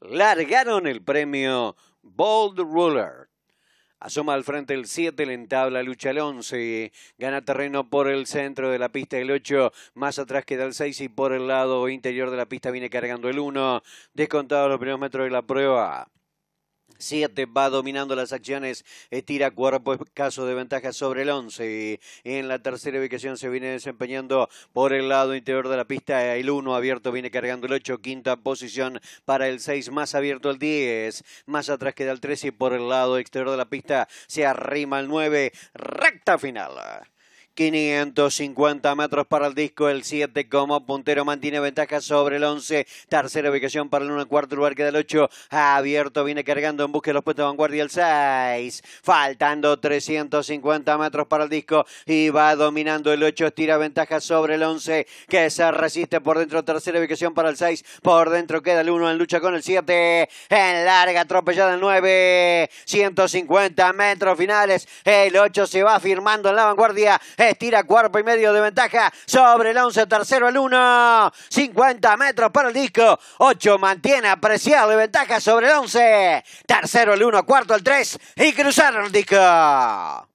largaron el premio Bold Ruler. Asoma al frente el 7, le entabla lucha el 11, gana terreno por el centro de la pista el 8, más atrás queda el 6 y por el lado interior de la pista viene cargando el 1, descontado los primeros metros de la prueba. 7 va dominando las acciones, estira eh, cuerpo eh, caso de ventaja sobre el 11. En la tercera ubicación se viene desempeñando por el lado interior de la pista eh, el 1 abierto, viene cargando el 8, quinta posición para el 6, más abierto el 10, más atrás queda el 13 y por el lado exterior de la pista se arrima el 9, recta final. 550 metros para el disco, el 7 como puntero mantiene ventaja sobre el 11, tercera ubicación para el 1, cuarto lugar queda el 8, abierto, viene cargando en busca de los puestos de vanguardia el 6, faltando 350 metros para el disco y va dominando el 8, Estira ventaja sobre el 11 que se resiste por dentro, tercera ubicación para el 6, por dentro queda el 1 en lucha con el 7, en larga atropellada el 9, 150 metros finales, el 8 se va firmando en la vanguardia, Estira tira cuerpo y medio de ventaja sobre el 11, tercero el 1, 50 metros para el disco, 8 mantiene apreciado de ventaja sobre el 11, tercero el 1, cuarto el 3 y cruzar el disco.